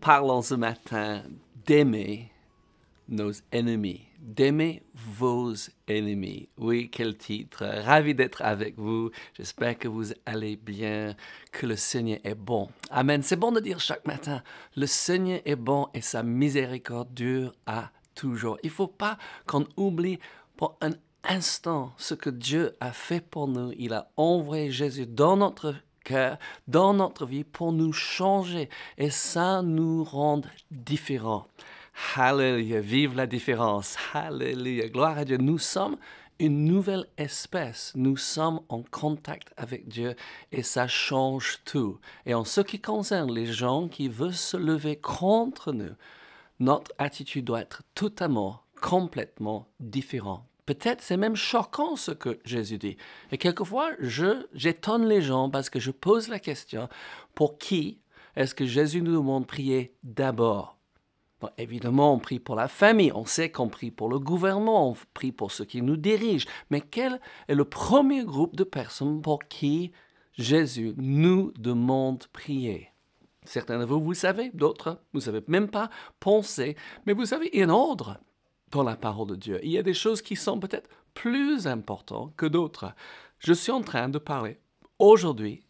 Parlons ce matin d'aimer nos ennemis. D'aimer vos ennemis. Oui, quel titre. Ravi d'être avec vous. J'espère que vous allez bien, que le Seigneur est bon. Amen. C'est bon de dire chaque matin, le Seigneur est bon et sa miséricorde dure à toujours. Il ne faut pas qu'on oublie pour un instant ce que Dieu a fait pour nous. Il a envoyé Jésus dans notre cœur dans notre vie pour nous changer et ça nous rend différents. Hallelujah, vive la différence. Hallelujah, gloire à Dieu. Nous sommes une nouvelle espèce. Nous sommes en contact avec Dieu et ça change tout. Et en ce qui concerne les gens qui veulent se lever contre nous, notre attitude doit être totalement, complètement différente. Peut-être c'est même choquant ce que Jésus dit. Et quelquefois, je, j'étonne les gens parce que je pose la question, pour qui est-ce que Jésus nous demande de prier d'abord Évidemment, on prie pour la famille, on sait qu'on prie pour le gouvernement, on prie pour ceux qui nous dirigent, mais quel est le premier groupe de personnes pour qui Jésus nous demande de prier Certains de vous, vous savez, d'autres, vous ne savez même pas penser, mais vous savez, il y un ordre dans la parole de Dieu. Il y a des choses qui sont peut-être plus importantes que d'autres. Je suis en train de parler aujourd'hui,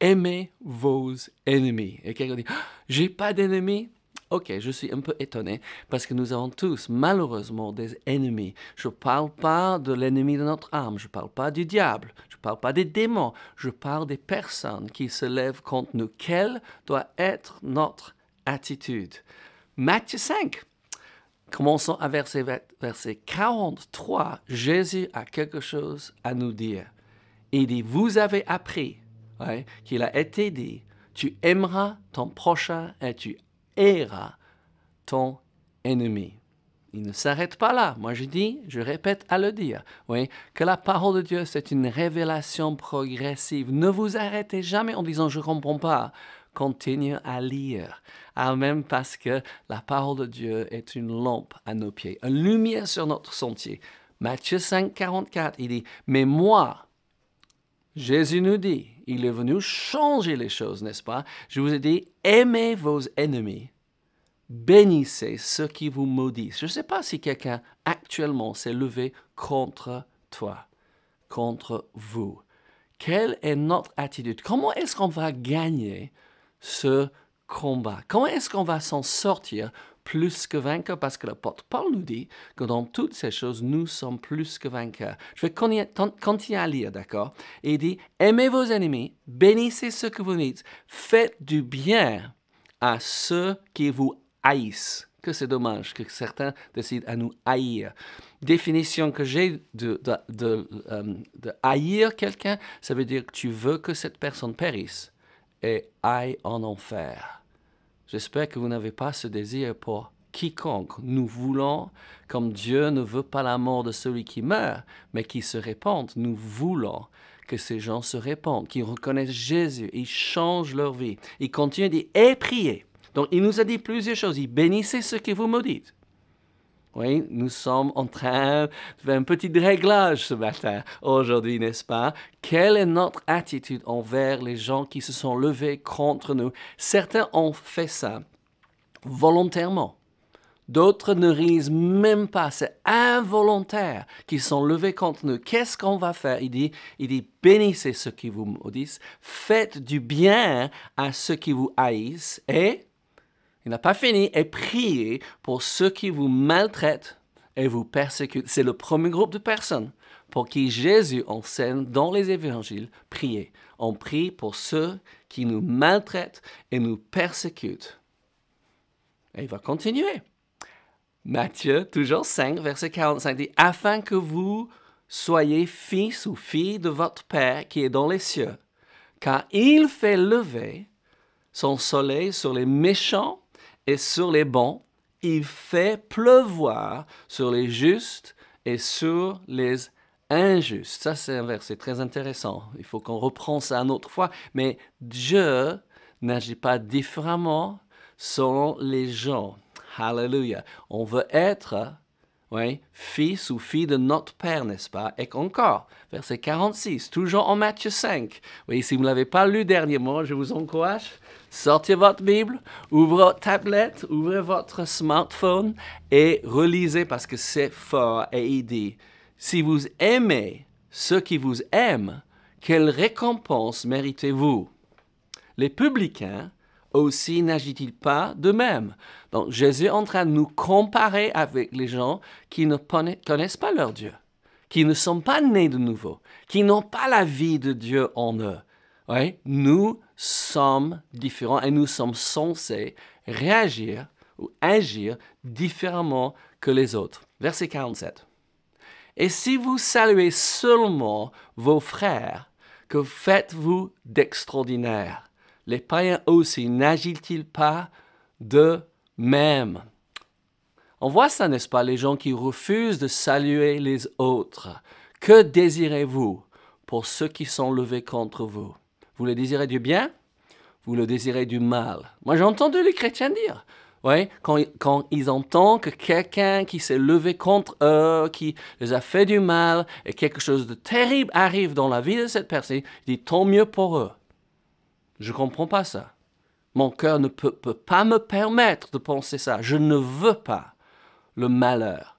aimez vos ennemis. Et quelqu'un dit, ah, j'ai pas d'ennemis. Ok, je suis un peu étonné parce que nous avons tous malheureusement des ennemis. Je ne parle pas de l'ennemi de notre âme, je ne parle pas du diable, je ne parle pas des démons, je parle des personnes qui se lèvent contre nous. Quelle doit être notre attitude Matthieu 5, Commençons à verset, 43. Jésus a quelque chose à nous dire. Il dit, vous avez appris qu'il a été dit, tu aimeras ton prochain et tu haïras ton ennemi. Il ne s'arrête pas là. Moi, je dis, je répète à le dire, oui, que la parole de Dieu, c'est une révélation progressive. Ne vous arrêtez jamais en disant, je ne comprends pas. continue à lire, même parce que la parole de Dieu est une lampe à nos pieds, une lumière sur notre sentier. Matthieu 5, 44, il dit, mais moi, Jésus nous dit, il est venu changer les choses, n'est-ce pas Je vous ai dit, aimez vos ennemis, bénissez ceux qui vous maudissent. Je ne sais pas si quelqu'un actuellement s'est levé contre toi, contre vous. Quelle est notre attitude Comment est-ce qu'on va gagner ce combat. Comment est-ce qu'on va s'en sortir plus que vainqueur Parce que porte Paul nous dit que dans toutes ces choses, nous sommes plus que vainqueurs. Je vais continuer à lire, d'accord Et il dit, aimez vos ennemis, bénissez ceux que vous dites, faites du bien à ceux qui vous haïssent. Que c'est dommage que certains décident à nous haïr. Définition que j'ai euh, de haïr quelqu'un, ça veut dire que tu veux que cette personne périsse et aille en enfer. J'espère que vous n'avez pas ce désir pour quiconque. Nous voulons, comme Dieu ne veut pas la mort de celui qui meurt, mais qui se répande, nous voulons que ces gens se répandent, qu'ils reconnaissent Jésus, ils changent leur vie. Ils continuent à dire, et Donc il nous a dit plusieurs choses. Il bénissez ce que vous mauditent ». Oui, nous sommes en train de faire un petit réglage ce matin, aujourd'hui, n'est-ce pas Quelle est notre attitude envers les gens qui se sont levés contre nous Certains ont fait ça volontairement. D'autres ne risent même pas, c'est involontaire qu'ils sont levés contre nous. Qu'est-ce qu'on va faire Il dit, il dit, bénissez ceux qui vous maudissent, faites du bien à ceux qui vous haïssent et il n'a pas fini et priez pour ceux qui vous maltraitent et vous persécutent. C'est le premier groupe de personnes pour qui Jésus enseigne dans les évangiles, priez. On prie pour ceux qui nous maltraitent et nous persécutent. Et il va continuer. Matthieu, toujours 5, verset 45, dit, Afin que vous soyez fils ou filles de votre Père qui est dans les cieux, car il fait lever son soleil sur les méchants et sur les bons, il fait pleuvoir sur les justes et sur les injustes. Ça, c'est un verset très intéressant. Il faut qu'on reprend ça une autre fois. Mais Dieu n'agit pas différemment selon les gens. Hallelujah. On veut être oui, fils ou fille de notre Père, n'est-ce pas Et encore, verset 46, toujours en Matthieu 5. Oui, si vous ne l'avez pas lu dernièrement, je vous encourage, sortez votre Bible, ouvrez votre tablette, ouvrez votre smartphone et relisez parce que c'est fort. Et il dit, si vous aimez ceux qui vous aiment, quelle récompense méritez-vous Les publicains aussi n'agit-il pas de même Donc Jésus est en train de nous comparer avec les gens qui ne connaissent pas leur Dieu, qui ne sont pas nés de nouveau, qui n'ont pas la vie de Dieu en eux. Oui, nous sommes différents et nous sommes censés réagir ou agir différemment que les autres. Verset 47. Et si vous saluez seulement vos frères, que faites-vous d'extraordinaire les païens aussi nagit ils pas de même On voit ça, n'est-ce pas, les gens qui refusent de saluer les autres. Que désirez-vous pour ceux qui sont levés contre vous Vous le désirez du bien Vous le désirez du mal Moi, j'ai entendu les chrétiens dire. ouais, quand, quand, ils entendent que quelqu'un qui s'est levé contre eux, qui les a fait du mal, et quelque chose de terrible arrive dans la vie de cette personne, ils disent tant mieux pour eux. Je ne comprends pas ça. Mon cœur ne peut, pas me permettre de penser ça. Je ne veux pas le malheur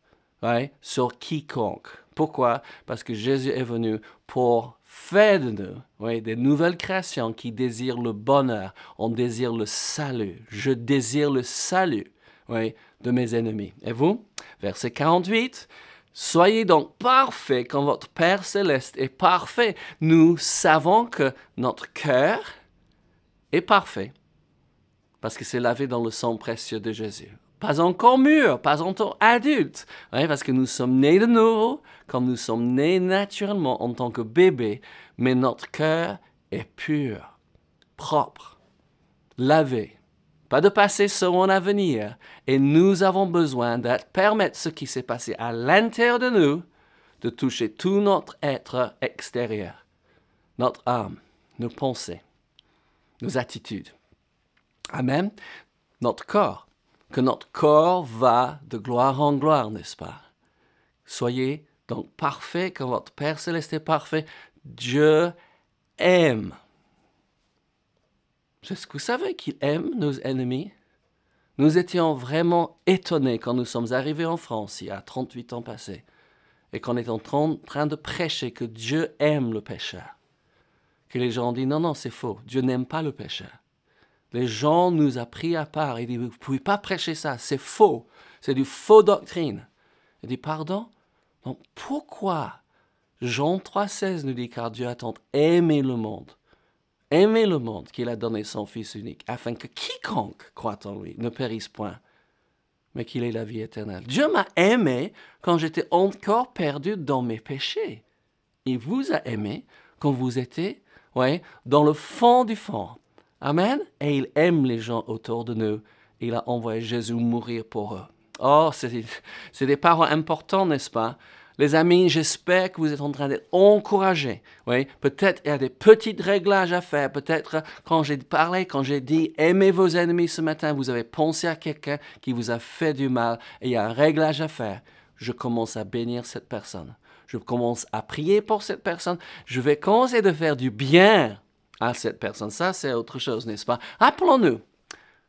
sur quiconque. Pourquoi Parce que Jésus est venu pour faire de nous des nouvelles créations qui désirent le bonheur. On désire le salut. Je désire le salut de mes ennemis. Et vous Verset 48. Soyez donc parfaits quand votre Père céleste est parfait. Nous savons que notre cœur, et parfait, parce que c'est lavé dans le sang précieux de Jésus. Pas encore mûr, pas encore adulte, parce que nous sommes nés de nouveau, comme nous sommes nés naturellement en tant que bébé, mais notre cœur est pur, propre, lavé, pas de passé en avenir. et nous avons besoin de permettre ce qui s'est passé à l'intérieur de nous de toucher tout notre être extérieur, notre âme, nos pensées nos attitudes. Amen. Notre corps. Que notre corps va de gloire en gloire, n'est-ce pas Soyez donc parfait, que votre Père céleste est parfait. Dieu aime. Est-ce que vous savez qu'il aime nos ennemis Nous étions vraiment étonnés quand nous sommes arrivés en France il y a 38 ans passés et qu'on est en train de prêcher que Dieu aime le pécheur que les gens disent non, non, c'est faux. Dieu n'aime pas le pécheur. Les gens nous a pris à part. Ils disent, vous ne pouvez pas prêcher ça, c'est faux. C'est du faux doctrine. Ils dit, pardon Donc pourquoi Jean 3,16 nous dit, car Dieu attend aimer le monde, Aimer le monde qu'il a donné son Fils unique, afin que quiconque croit en lui ne périsse point, mais qu'il ait la vie éternelle. Dieu m'a aimé quand j'étais encore perdu dans mes péchés. Il vous a aimé quand vous étiez dans le fond du fond. Amen. Et il aime les gens autour de nous. Il a envoyé Jésus mourir pour eux. Oh, c'est des paroles importantes, n'est-ce pas? Les amis, j'espère que vous êtes en train d'être encouragés. Oui, peut-être il y a des petits réglages à faire. Peut-être quand j'ai parlé, quand j'ai dit aimez vos ennemis ce matin, vous avez pensé à quelqu'un qui vous a fait du mal et il y a un réglage à faire je commence à bénir cette personne. Je commence à prier pour cette personne. Je vais commencer de faire du bien à cette personne. Ça, c'est autre chose, n'est-ce pas appelons nous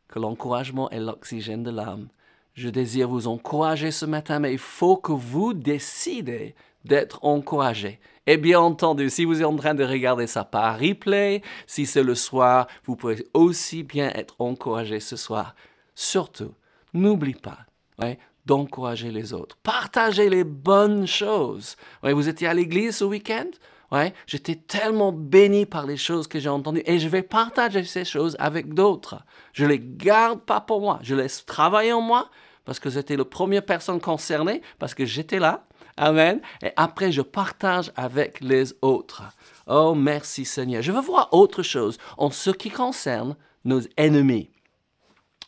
que l'encouragement est l'oxygène de l'âme. Je désire vous encourager ce matin, mais il faut que vous décidez d'être encouragé. Et bien entendu, si vous êtes en train de regarder ça par replay, si c'est le soir, vous pouvez aussi bien être encouragé ce soir. Surtout, n'oublie pas, ouais, d'encourager les autres. Partagez les bonnes choses. vous étiez à l'église ce week-end ouais, J'étais tellement béni par les choses que j'ai entendues et je vais partager ces choses avec d'autres. Je les garde pas pour moi. Je laisse travailler en moi parce que j'étais la première personne concernée, parce que j'étais là. Amen. Et après, je partage avec les autres. Oh, merci Seigneur. Je veux voir autre chose en ce qui concerne nos ennemis.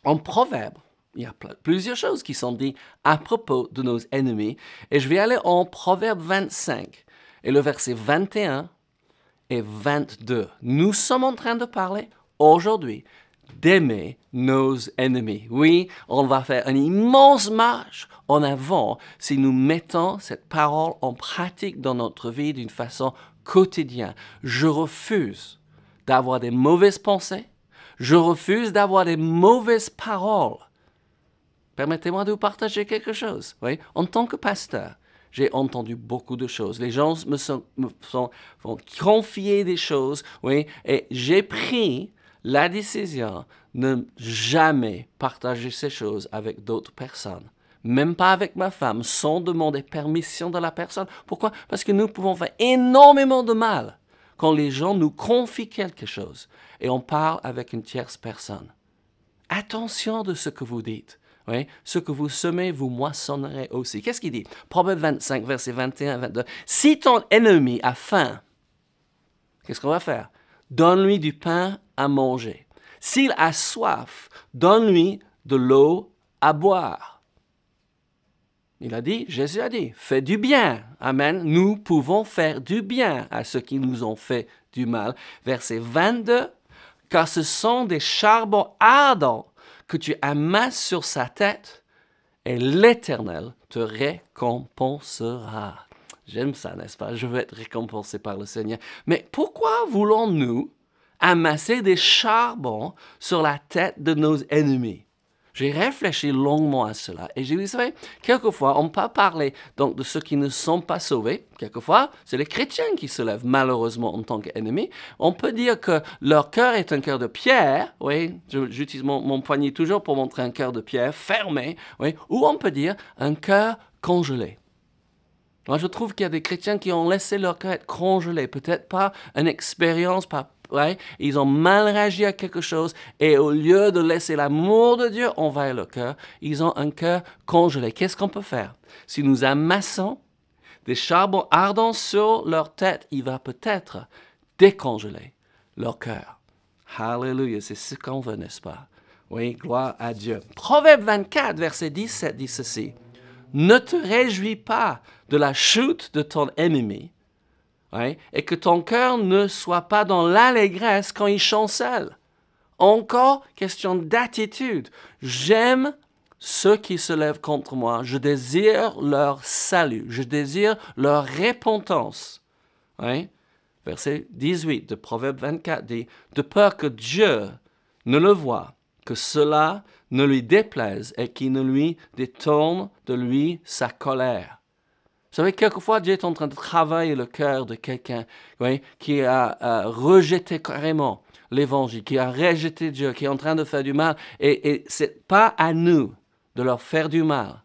En Proverbe, il y a plusieurs choses qui sont dites à propos de nos ennemis. Et je vais aller en Proverbe 25 et le verset 21 et 22. Nous sommes en train de parler aujourd'hui d'aimer nos ennemis. Oui, on va faire un immense marche en avant si nous mettons cette parole en pratique dans notre vie d'une façon quotidienne. Je refuse d'avoir des mauvaises pensées. Je refuse d'avoir des mauvaises paroles permettez-moi de vous partager quelque chose. Oui. En tant que pasteur, j'ai entendu beaucoup de choses. Les gens me sont, me confier des choses, oui, et j'ai pris la décision de jamais partager ces choses avec d'autres personnes. Même pas avec ma femme, sans demander permission de la personne. Pourquoi Parce que nous pouvons faire énormément de mal quand les gens nous confient quelque chose et on parle avec une tierce personne. Attention de ce que vous dites. Ce que vous semez, vous moissonnerez aussi. Qu'est-ce qu'il dit Proverbe 25, verset 21 22. Si ton ennemi a faim, qu'est-ce qu'on va faire Donne-lui du pain à manger. S'il a soif, donne-lui de l'eau à boire. Il a dit, Jésus a dit, fais du bien. Amen. Nous pouvons faire du bien à ceux qui nous ont fait du mal. Verset 22, car ce sont des charbons ardents tu amasses sur sa tête, et l'Éternel te récompensera. J'aime ça, n'est-ce pas Je veux être récompensé par le Seigneur. Mais pourquoi voulons-nous amasser des charbons sur la tête de nos ennemis j'ai réfléchi longuement à cela et j'ai dit, vous savez, quelquefois on peut parler donc de ceux qui ne sont pas sauvés, quelquefois c'est les chrétiens qui se lèvent malheureusement en tant qu'ennemis. On peut dire que leur cœur est un cœur de pierre, oui, j'utilise mon, poignet toujours pour montrer un cœur de pierre fermé, oui, ou on peut dire un cœur congelé. Moi, je trouve qu'il y a des chrétiens qui ont laissé leur cœur être congelé, peut-être par une expérience, pas. Ils ont mal réagi à quelque chose et au lieu de laisser l'amour de Dieu envahir le cœur, ils ont un cœur congelé. Qu'est-ce qu'on peut faire? Si nous amassons des charbons ardents sur leur tête, il va peut-être décongeler leur cœur. Hallelujah, c'est ce qu'on veut, n'est-ce pas? Oui, gloire à Dieu. Proverbe 24, verset 17 dit ceci. Ne te réjouis pas de la chute de ton ennemi, Hein, et que ton cœur ne soit pas dans l'allégresse quand il chancelle. Encore question d'attitude. J'aime ceux qui se lèvent contre moi. Je désire leur salut. Je désire leur repentance. Hein? Verset 18 de Proverbe 24 dit, de peur que Dieu ne le voie, que cela ne lui déplaise et qu'il ne lui détourne de lui sa colère. Vous savez, quelquefois, Dieu est en train de travailler le cœur de quelqu'un qui a, rejeté carrément l'évangile, qui a rejeté Dieu, qui est en train de faire du mal. Et, et ce n'est pas à nous de leur faire du mal,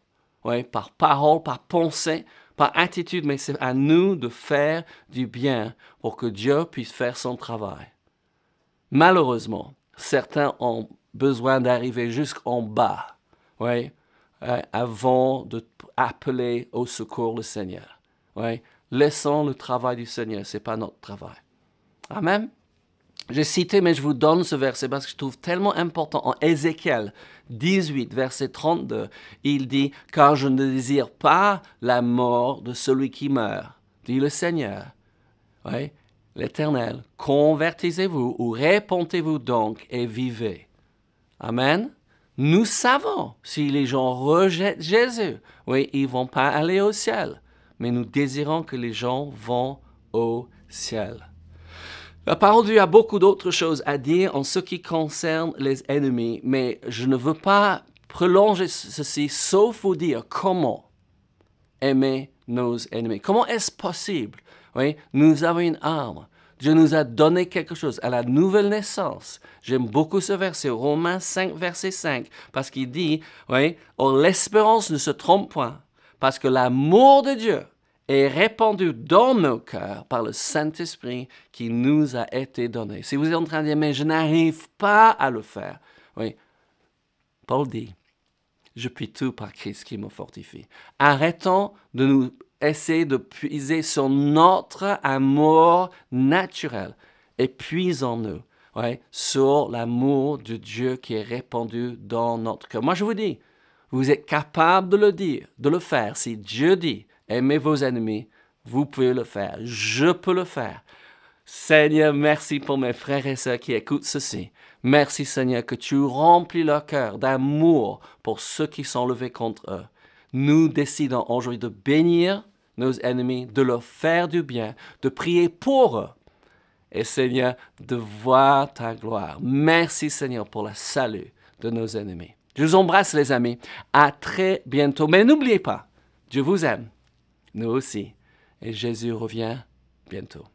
par parole, par pensée, par attitude, mais c'est à nous de faire du bien pour que Dieu puisse faire son travail. Malheureusement, certains ont besoin d'arriver jusqu'en bas, Hein, avant avant d'appeler au secours le Seigneur. Ouais. Laissons le travail du Seigneur, ce n'est pas notre travail. Amen. J'ai cité, mais je vous donne ce verset parce que je trouve tellement important. En Ézéchiel 18, verset 32, il dit, Car je ne désire pas la mort de celui qui meurt, dit le Seigneur. l'Éternel, convertissez-vous ou répondez-vous donc et vivez. Amen. Nous savons, si les gens rejettent Jésus, oui, ils vont pas aller au ciel, mais nous désirons que les gens vont au ciel. La parole de Dieu a beaucoup d'autres choses à dire en ce qui concerne les ennemis, mais je ne veux pas prolonger ceci sauf vous dire comment aimer nos ennemis. Comment est-ce possible? Oui, nous avons une arme Dieu nous a donné quelque chose à la nouvelle naissance. J'aime beaucoup ce verset, Romains 5, verset 5, parce qu'il dit, oui, l'espérance ne se trompe point, parce que l'amour de Dieu est répandu dans nos cœurs par le Saint-Esprit qui nous a été donné. Si vous êtes en train de dire, mais je n'arrive pas à le faire, oui, Paul dit, je puis tout par Christ qui me fortifie. Arrêtons de nous essayer de puiser sur notre amour naturel et puisons en nous, ouais, sur l'amour de Dieu qui est répandu dans notre cœur. Moi, je vous dis, vous êtes capable de le dire, de le faire. Si Dieu dit, aimez vos ennemis, vous pouvez le faire. Je peux le faire. Seigneur, merci pour mes frères et sœurs qui écoutent ceci. Merci Seigneur que tu remplis leur cœur d'amour pour ceux qui sont levés contre eux. Nous décidons aujourd'hui de bénir nos ennemis, de leur faire du bien, de prier pour eux. Et Seigneur, de voir ta gloire. Merci Seigneur pour la salut de nos ennemis. Je vous embrasse les amis. À très bientôt. Mais n'oubliez pas, Dieu vous aime. Nous aussi. Et Jésus revient bientôt.